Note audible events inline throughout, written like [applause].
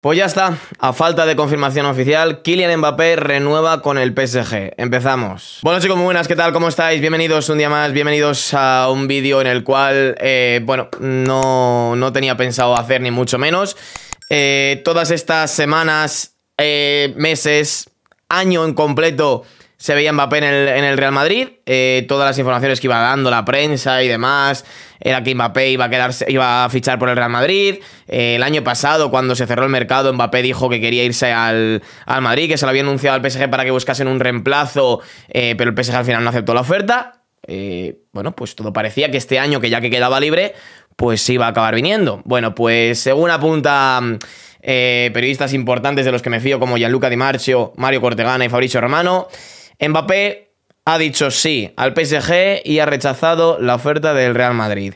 Pues ya está, a falta de confirmación oficial, Kylian Mbappé renueva con el PSG. Empezamos. Bueno chicos, muy buenas, ¿qué tal? ¿Cómo estáis? Bienvenidos un día más, bienvenidos a un vídeo en el cual, eh, bueno, no, no, tenía pensado hacer ni mucho menos. Eh, todas estas semanas, eh, meses, año en completo se veía Mbappé en el, Real Madrid. Eh, todas las informaciones que iba dando la prensa y demás era que Mbappé iba a, quedarse, iba a fichar por el Real Madrid. Eh, el año pasado, cuando se cerró el mercado, Mbappé dijo que quería irse al, Madrid, que se lo había anunciado al PSG para que buscasen un reemplazo, eh, pero el PSG al final no aceptó la oferta. bueno, pues todo parecía que este año, que ya que quedaba libre, pues iba a acabar viniendo. Bueno, pues según apunta... periodistas importantes de los que me fío como Gianluca Di Marcio, Mario Cortegana y Fabricio Romano, Mbappé ha dicho sí al PSG y ha rechazado la oferta del Real Madrid.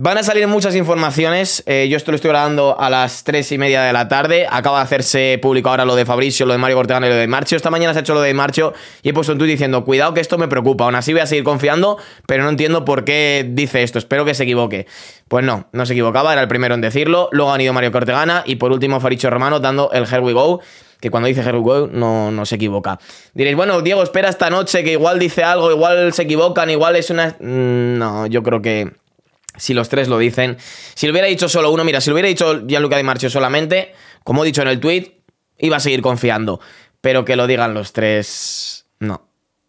Van a salir muchas informaciones. Eh, yo esto lo estoy grabando a las 3 y media de la tarde. Acaba de hacerse público ahora lo de Fabricio, lo de Mario Cortegana y lo de Marcho. Esta mañana se ha hecho lo de Marcho y he puesto un tuit diciendo, cuidado que esto me preocupa. Aún así voy a seguir confiando, pero no entiendo por qué dice esto. Espero que se equivoque. Pues no, no se equivocaba, era el primero en decirlo. Luego han ido Mario Cortegana y por último Faricho Romano dando el Here Go que cuando dice we Go no, no se equivoca. Diréis, bueno, Diego, espera esta noche, que igual dice algo, igual se equivocan, igual es una... Mm, no, yo creo que si los tres lo dicen. Si lo hubiera dicho solo uno, mira, si lo hubiera dicho Gianluca Di Marcio solamente, como he dicho en el tweet, iba a seguir confiando. Pero que lo digan los tres, no.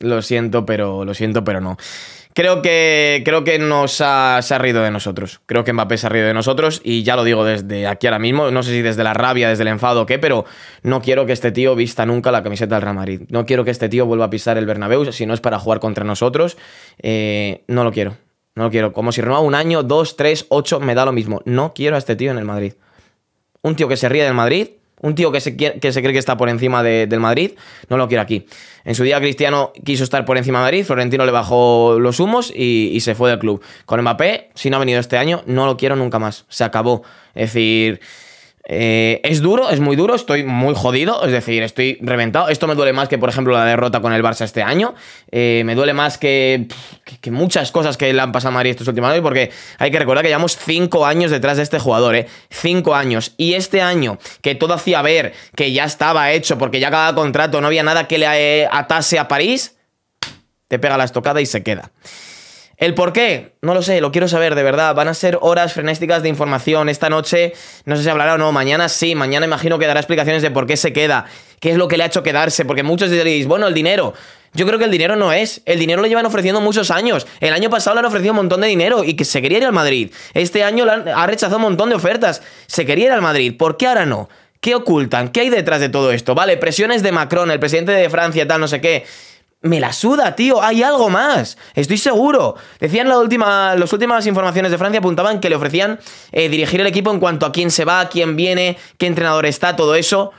Lo siento, pero lo siento, pero no. Creo que, creo que nos ha, se ha rido de nosotros. Creo que Mbappé se ha rido de nosotros y ya lo digo desde aquí ahora mismo. No sé si desde la rabia, desde el enfado o qué, pero no quiero que este tío vista nunca la camiseta del Real Madrid. No quiero que este tío vuelva a pisar el Bernabéu si no es para jugar contra nosotros. Eh, no lo quiero. No lo quiero. Como si renueva un año, dos, tres, ocho, me da lo mismo. No quiero a este tío en el Madrid. Un tío que se ríe del Madrid, un tío que se, que se cree que está por encima del Madrid, no lo quiero aquí. En su día Cristiano quiso estar por encima de Madrid, Florentino le bajó los humos y, y, se fue del club. Con Mbappé, si no ha venido este año, no lo quiero nunca más. Se acabó. Es decir... Eh, es duro, es muy duro, estoy muy jodido, es decir, estoy reventado. Esto me duele más que, por ejemplo, la derrota con el Barça este año. Eh, me duele más que, muchas cosas que le han pasado a María estos últimos años, porque hay que recordar que llevamos 5 años detrás de este jugador, ¿eh? 5 años. Y este año, que todo hacía ver que ya estaba hecho, porque ya cada contrato, no había nada que le eh, atase a París, te pega la estocada y se queda. El por qué, no lo sé, lo quiero saber, de verdad. Van a ser horas frenésticas de información. Esta noche, no sé si hablará o no, mañana sí, mañana imagino que dará explicaciones de por qué se queda, qué es lo que le ha hecho quedarse, porque muchos diréis, bueno, el dinero. Yo creo que el dinero no es. El dinero lo llevan ofreciendo muchos años. El año pasado le han ofrecido un montón de dinero y que se quería ir al Madrid. Este año ha rechazado un montón de ofertas. Se quería ir al Madrid. ¿Por qué ahora no? ¿Qué ocultan? ¿Qué hay detrás de todo esto? Vale, presiones de Macron, el presidente de Francia, tal, no sé qué. Me la suda, tío. Hay algo más. Estoy seguro. Decían la última, las últimas informaciones de Francia apuntaban que le ofrecían eh, dirigir el equipo en cuanto a quién se va, quién viene, qué entrenador está, todo eso.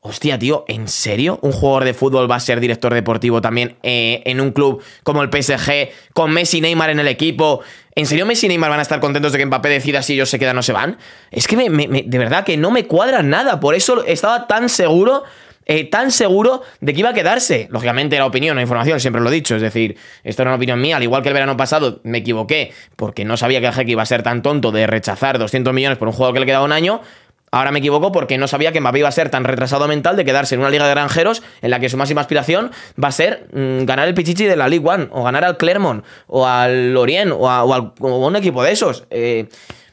Hostia, tío, ¿en serio? ¿Un jugador de fútbol va a ser director deportivo también eh, en un club como el PSG, con Messi y Neymar en el equipo? ¿En serio Messi y Neymar van a estar contentos de que Mbappé decida si ellos se quedan o se van? Es que de verdad que no me cuadra nada. Por eso estaba tan seguro eh, tan seguro de que iba a quedarse. Lógicamente era opinión, o información, siempre lo he dicho. Es decir, esto era una opinión mía. Al igual que el verano pasado me equivoqué porque no sabía que el iba a ser tan tonto de rechazar 200 millones por un juego que le quedaba un año. Ahora me equivoco porque no sabía que Mbappé iba a ser tan retrasado mental de quedarse en una liga de granjeros en la que su máxima aspiración va a ser mm, ganar el Pichichi de la League One o ganar al Clermont o al Lorient o o a un equipo de esos. Eh,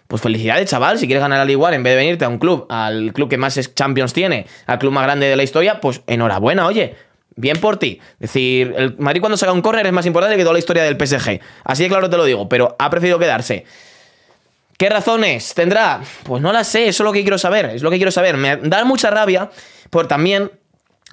pues felicidades, chaval. Si quieres ganar al igual, en vez de venirte a un club, al club que más Champions tiene, al club más grande de la historia, pues enhorabuena, oye. Bien por ti. Es decir, el Madrid cuando saca un correr es más importante que toda la historia del PSG. Así de claro te lo digo, pero ha preferido quedarse. ¿Qué razones tendrá? Pues no las sé, eso es lo que quiero saber, es lo que quiero saber. Me da mucha rabia por también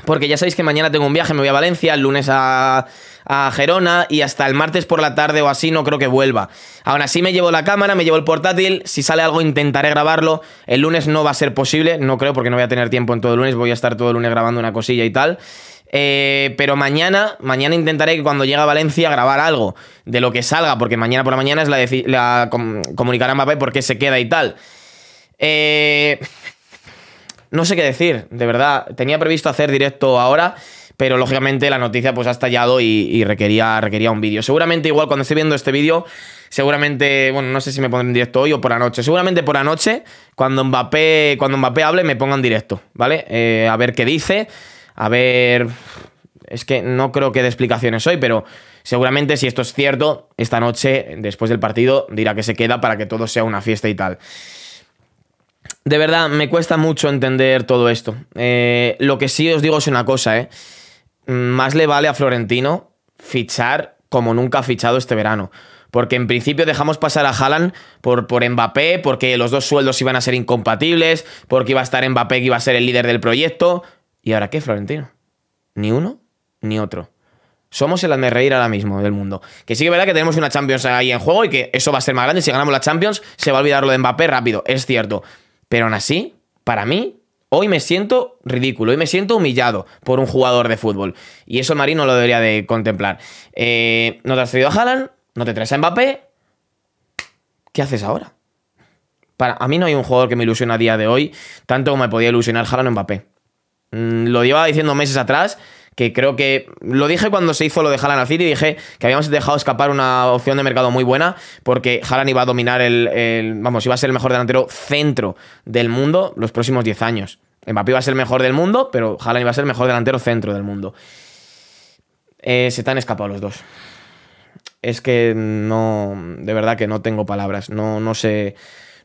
porque ya sabéis que mañana tengo un viaje, me voy a Valencia, el lunes a, a, Gerona y hasta el martes por la tarde o así no creo que vuelva. Aún así me llevo la cámara, me llevo el portátil, si sale algo intentaré grabarlo. El lunes no va a ser posible, no creo porque no voy a tener tiempo en todo el lunes, voy a estar todo el lunes grabando una cosilla y tal. Eh, pero mañana, mañana intentaré que cuando llegue a Valencia grabar algo de lo que salga, porque mañana por la mañana es la, la com a por qué se queda y tal. Eh, no sé qué decir, de verdad. Tenía previsto hacer directo ahora, pero lógicamente la noticia pues ha estallado y, requería, requería un vídeo. Seguramente igual cuando esté viendo este vídeo, seguramente, bueno, no sé si me pondré en directo hoy o por la noche. Seguramente por la noche, cuando Mbappé, cuando Mbappé hable, me ponga en directo, ¿vale? Eh, a ver qué dice, a ver... Es que no creo que dé explicaciones hoy, pero seguramente si esto es cierto, esta noche, después del partido, dirá que se queda para que todo sea una fiesta y tal. De verdad, me cuesta mucho entender todo esto. Eh, lo que sí os digo es una cosa, ¿eh? Más le vale a Florentino fichar como nunca ha fichado este verano. Porque en principio dejamos pasar a Haaland por, por Mbappé, porque los dos sueldos iban a ser incompatibles, porque iba a estar Mbappé que iba a ser el líder del proyecto. ¿Y ahora qué, Florentino? Ni uno ni otro. Somos el reír ahora mismo del mundo. Que sí que es verdad que tenemos una Champions ahí en juego y que eso va a ser más grande. Si ganamos la Champions, se va a olvidar lo de Mbappé rápido. Es cierto. Pero aún así, para mí, hoy me siento ridículo, hoy me siento humillado por un jugador de fútbol. Y eso el no lo debería de contemplar. Eh, no te has traído a Haaland, no te traes a Mbappé. ¿Qué haces ahora? Para, a mí no hay un jugador que me ilusiona a día de hoy tanto como me podía ilusionar Haaland o Mbappé. Mm, lo llevaba diciendo meses atrás que creo que lo dije cuando se hizo lo de Haaland al City, dije que habíamos dejado escapar una opción de mercado muy buena porque Haaland iba a dominar el, vamos, iba a ser el mejor delantero centro del mundo los próximos 10 años. Mbappé iba a ser el mejor del mundo, pero Haaland iba a ser el mejor delantero centro del mundo. Eh, se te han escapado los dos. Es que no, de verdad que no tengo palabras, no, no sé,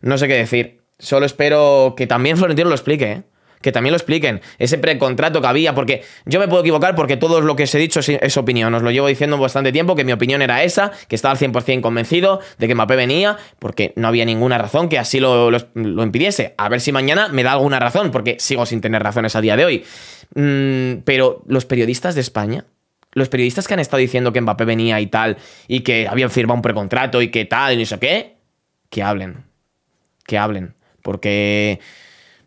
no sé qué decir. Solo espero que también Florentino lo explique, ¿eh? que también lo expliquen, ese precontrato que había, porque yo me puedo equivocar porque todo lo que os he dicho es, opinión, os lo llevo diciendo bastante tiempo, que mi opinión era esa, que estaba al 100% convencido de que Mbappé venía, porque no había ninguna razón que así lo, impidiese. A ver si mañana me da alguna razón, porque sigo sin tener razones a día de hoy. Mm, pero los periodistas de España, los periodistas que han estado diciendo que Mbappé venía y tal, y que habían firmado un precontrato y que tal, y no sé qué, que hablen, que hablen, porque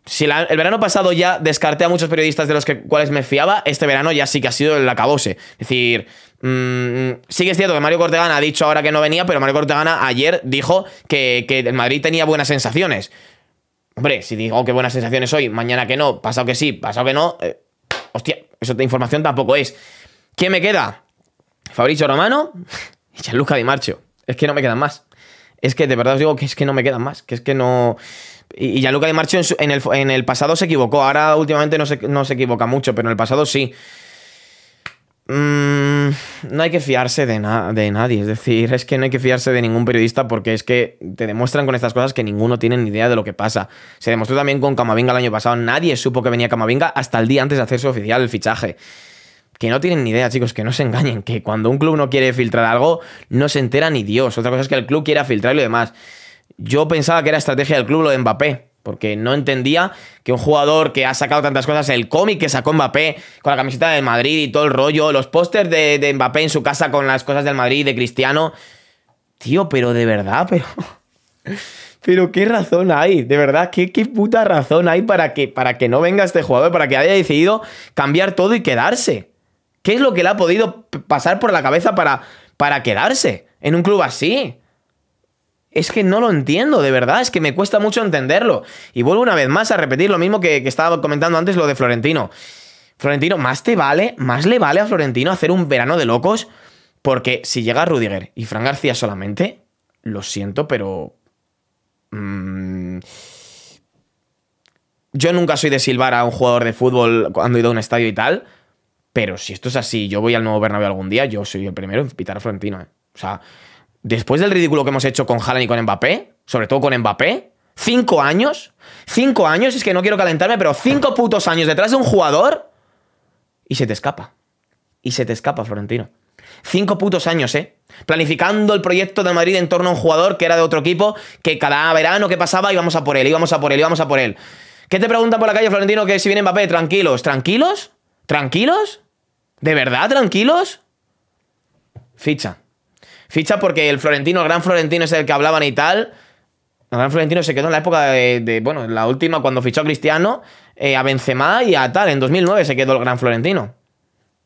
si el verano pasado ya descarté a muchos periodistas de los que, cuales me fiaba, este verano ya sí que ha sido el acabose. Es decir, mm, sí que es cierto que Mario Cortegana ha dicho ahora que no venía, pero Mario Cortegana ayer dijo que, que el Madrid tenía buenas sensaciones. Hombre, si digo que buenas sensaciones hoy, mañana que no, pasado que sí, pasado que no, eh, hostia, eso de información tampoco es. ¿Quién me queda? Fabricio Romano [laughs] y Gianluca Di Marcho. Es que no me quedan más. Es que de verdad os digo que es que no me quedan más, que es que no... Y ya Di Marcho en, el, pasado se equivocó. Ahora últimamente no se, no se equivoca mucho, pero en el pasado sí. Mm, no hay que fiarse de, de nadie. Es decir, es que no hay que fiarse de ningún periodista porque es que te demuestran con estas cosas que ninguno tiene ni idea de lo que pasa. Se demostró también con Camavinga el año pasado. Nadie supo que venía Camavinga hasta el día antes de hacerse oficial el fichaje que no tienen ni idea, chicos, que no se engañen, que cuando un club no quiere filtrar algo, no se entera ni Dios. Otra cosa es que el club quiera filtrar y lo demás. Yo pensaba que era estrategia del club lo de Mbappé, porque no entendía que un jugador que ha sacado tantas cosas, el cómic que sacó Mbappé con la camiseta del Madrid y todo el rollo, los pósters de, Mbappé en su casa con las cosas del Madrid, de Cristiano. Tío, pero de verdad, pero. [laughs] Pero qué razón hay, de verdad, qué, puta razón hay para que, para que no venga este jugador, para que haya decidido cambiar todo y quedarse. ¿Qué es lo que le ha podido pasar por la cabeza para, para quedarse en un club así? Es que no lo entiendo, de verdad, es que me cuesta mucho entenderlo. Y vuelvo una vez más a repetir lo mismo que, estaba comentando antes, lo de Florentino. Florentino, más te vale, más le vale a Florentino hacer un verano de locos, porque si llega Rudiger y Fran García solamente, lo siento, pero... Mm, yo nunca soy de silbar a un jugador de fútbol cuando he ido a un estadio y tal, pero si esto es así, yo voy al nuevo Bernabéu algún día, yo soy el primero en pitar a Florentino, ¿eh? O sea, después del ridículo que hemos hecho con Haaland y con Mbappé, sobre todo con Mbappé, cinco años, cinco años, es que no quiero calentarme, pero cinco putos años detrás de un jugador y se te escapa. Y se te escapa, Florentino. Cinco putos años, ¿eh? Planificando el proyecto de Madrid en torno a un jugador que era de otro equipo, que cada verano que pasaba íbamos a por él, íbamos a por él, íbamos a por él. ¿Qué te preguntan por la calle, Florentino, que si viene Mbappé? Tranquilos, tranquilos, tranquilos. ¿De verdad, tranquilos? Ficha. Ficha porque el Florentino, el gran Florentino es el que hablaban y tal. El gran Florentino se quedó en la época de, bueno, la última cuando fichó a Cristiano, eh, a Benzema y a tal. En 2009 se quedó el gran Florentino.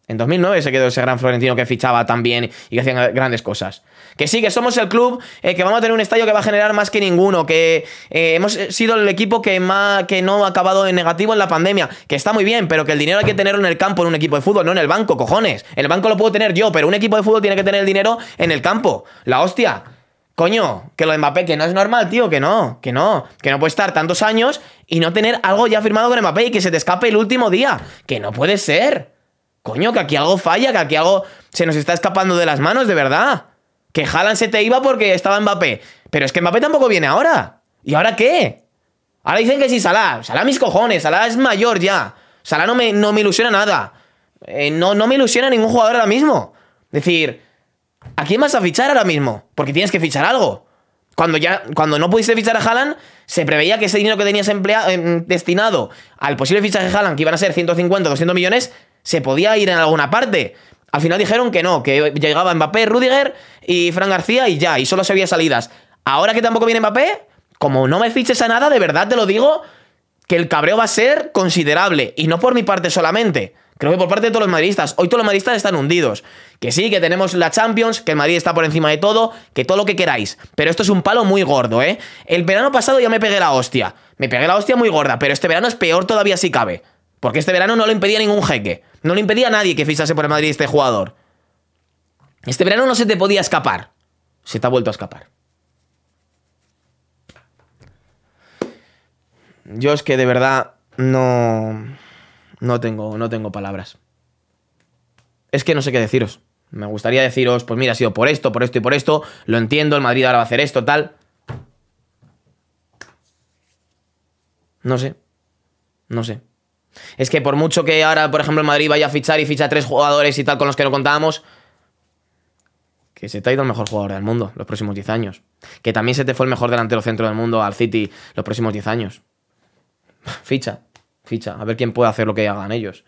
En 2009 se quedó ese gran Florentino que fichaba tan bien y que hacía grandes cosas. Que sí, que somos el club eh, que vamos a tener un estadio que va a generar más que ninguno, que eh, hemos eh, sido el equipo que, más, que no ha acabado en negativo en la pandemia, que está muy bien, pero que el dinero hay que tenerlo en el campo, en un equipo de fútbol, no en el banco, cojones. el banco lo puedo tener yo, pero un equipo de fútbol tiene que tener el dinero en el campo. La hostia. Coño, que lo de Mbappé, que no es normal, tío, que no, que no, que no puede estar tantos años y no tener algo ya firmado con Mbappé y que se te escape el último día, que no puede ser. Coño, que aquí algo falla, que aquí algo se nos está escapando de las manos, de verdad. Que Haaland se te iba porque estaba Mbappé. Pero es que Mbappé tampoco viene ahora. ¿Y ahora qué? Ahora dicen que sí, Salah. Salah mis cojones, Salah es mayor ya. Salah no me, no me ilusiona nada. Eh, no, no me ilusiona ningún jugador ahora mismo. Es decir, ¿a quién vas a fichar ahora mismo? Porque tienes que fichar algo. Cuando, ya, cuando no pudiste fichar a Haaland, se preveía que ese dinero que tenías em, destinado al posible fichaje de Haaland, que iban a ser 150, 200 millones, se podía ir en alguna parte. Al final dijeron que no, que llegaba Mbappé, Rudiger y Fran García y ya, y solo se había salidas. Ahora que tampoco viene Mbappé, como no me fiches a nada, de verdad te lo digo, que el cabreo va a ser considerable. Y no por mi parte solamente. Creo que por parte de todos los madridistas. Hoy todos los madridistas están hundidos. Que sí, que tenemos la Champions, que el Madrid está por encima de todo, que todo lo que queráis. Pero esto es un palo muy gordo, ¿eh? El verano pasado ya me pegué la hostia. Me pegué la hostia muy gorda, pero este verano es peor todavía si cabe. Porque este verano no lo impedía ningún jeque. No le impedía a nadie que fichase por el Madrid este jugador. Este verano no se te podía escapar. Se te ha vuelto a escapar. Yo es que de verdad no. No tengo, no tengo palabras. Es que no sé qué deciros. Me gustaría deciros, pues mira, ha sido por esto, por esto y por esto. Lo entiendo, el Madrid ahora va a hacer esto, tal. No sé. No sé. Es que por mucho que ahora, por ejemplo, el Madrid vaya a fichar y ficha tres jugadores y tal con los que no contábamos, que se te ha ido el mejor jugador del mundo los próximos 10 años. Que también se te fue el mejor delantero centro del mundo al City los próximos 10 años. [laughs] Ficha, ficha, a ver quién puede hacer lo que hagan ellos.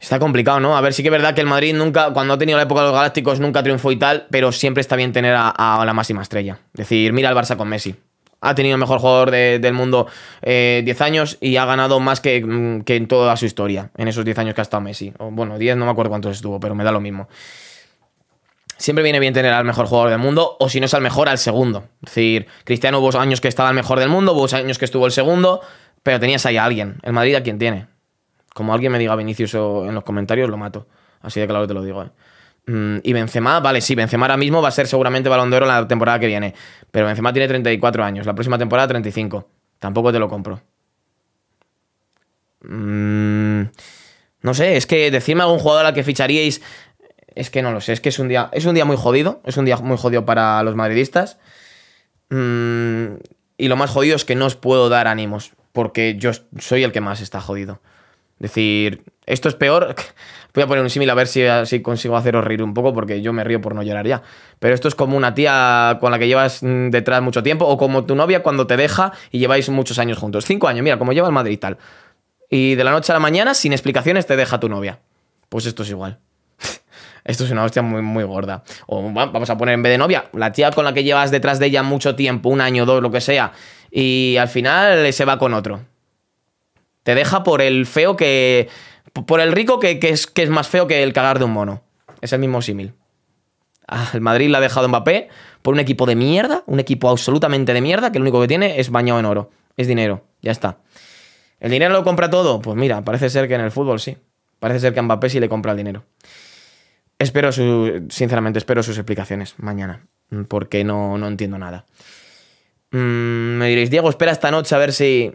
Está complicado, ¿no? A ver, sí que es verdad que el Madrid nunca, cuando ha tenido la época de los Galácticos, nunca triunfó y tal, pero siempre está bien tener a, a la máxima estrella. Es decir, mira al Barça con Messi ha tenido el mejor jugador del mundo 10 eh, años y ha ganado más mm, que, en toda su historia, en esos 10 años que ha estado Messi. bueno, 10 no me acuerdo cuántos estuvo, pero me da lo mismo. Siempre viene bien tener al mejor jugador del mundo, o si no es al mejor, al segundo. Es decir, Cristiano hubo años que estaba el mejor del mundo, hubo años que estuvo el segundo, pero tenías ahí a alguien. El Madrid a quien tiene. Como alguien me diga Vinicius en los comentarios, lo mato. Así de claro te lo digo, eh. Mm, y Benzema, vale, sí, Benzema ahora mismo va a ser seguramente balón de en la temporada que viene. Pero Benzema tiene 34 años, la próxima temporada 35. Tampoco te lo compro. Mm, no sé, es que decirme algún jugador al que ficharíais, es que no lo sé, es que es un día, es un día muy jodido, es un día muy jodido para los madridistas. Mm, y lo más jodido es que no os puedo dar ánimos, porque yo soy el que más está jodido. Decir, esto es peor. [laughs] Voy a poner un símil a ver si, consigo haceros reír un poco, porque yo me río por no llorar ya. Pero esto es como una tía con la que llevas mm, detrás mucho tiempo, o como tu novia cuando te deja y lleváis muchos años juntos. Cinco años, mira, como lleva el Madrid y tal. Y de la noche a la mañana, sin explicaciones, te deja tu novia. Pues esto es igual. [laughs] Esto es una hostia muy, muy gorda. O vamos a poner en vez de novia, la tía con la que llevas detrás de ella mucho tiempo, un año, dos, lo que sea, y al final se va con otro. Te deja por el feo que. Por el rico que, es, que es más feo que el cagar de un mono. Es el mismo símil. Ah, el Madrid la ha dejado Mbappé por un equipo de mierda, un equipo absolutamente de mierda, que lo único que tiene es bañado en oro. Es dinero, ya está. ¿El dinero lo compra todo? Pues mira, parece ser que en el fútbol sí. Parece ser que a Mbappé sí le compra el dinero. Espero, su, sinceramente, espero sus explicaciones mañana, porque no, no entiendo nada. Mm, me diréis, Diego, espera esta noche a ver si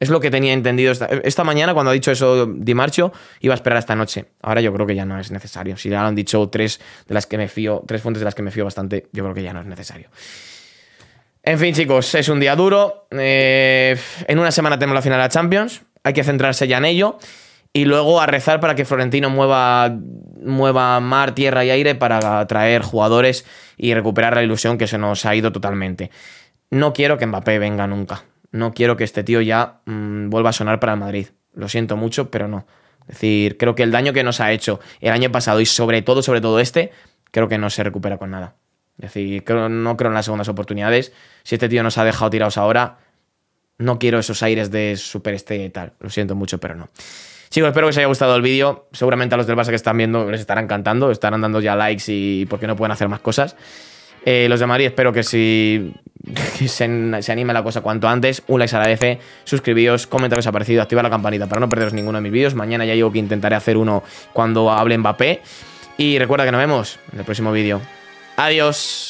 es lo que tenía entendido. Esta, mañana, cuando ha dicho eso Di Marcho, iba a esperar esta noche. Ahora yo creo que ya no es necesario. Si ya lo han dicho tres de las que me fío, tres fuentes de las que me fío bastante, yo creo que ya no es necesario. En fin, chicos, es un día duro. Eh, en una semana tenemos la final de la Champions. Hay que centrarse ya en ello. Y luego a rezar para que Florentino mueva, mueva mar, tierra y aire para atraer jugadores y recuperar la ilusión que se nos ha ido totalmente. No quiero que Mbappé venga nunca no quiero que este tío ya mm, vuelva a sonar para el Madrid. Lo siento mucho, pero no. Es decir, creo que el daño que nos ha hecho el año pasado y sobre todo, sobre todo este, creo que no se recupera con nada. Es decir, no creo en las segundas oportunidades. Si este tío nos ha dejado tirados ahora, no quiero esos aires de super y tal. Lo siento mucho, pero no. Chicos, espero que os haya gustado el vídeo. Seguramente a los del Barça que están viendo les estarán cantando, estarán dando ya likes y porque no pueden hacer más cosas. Eh, los de Madrid espero que si [laughs] se, anime la cosa cuanto antes. Un like se agradece, suscribíos, comentad os ha parecido, activa la campanita para no perderos ninguno de mis vídeos. Mañana ya digo que intentaré hacer uno cuando hable Mbappé. Y recuerda que nos vemos en el próximo vídeo. Adiós.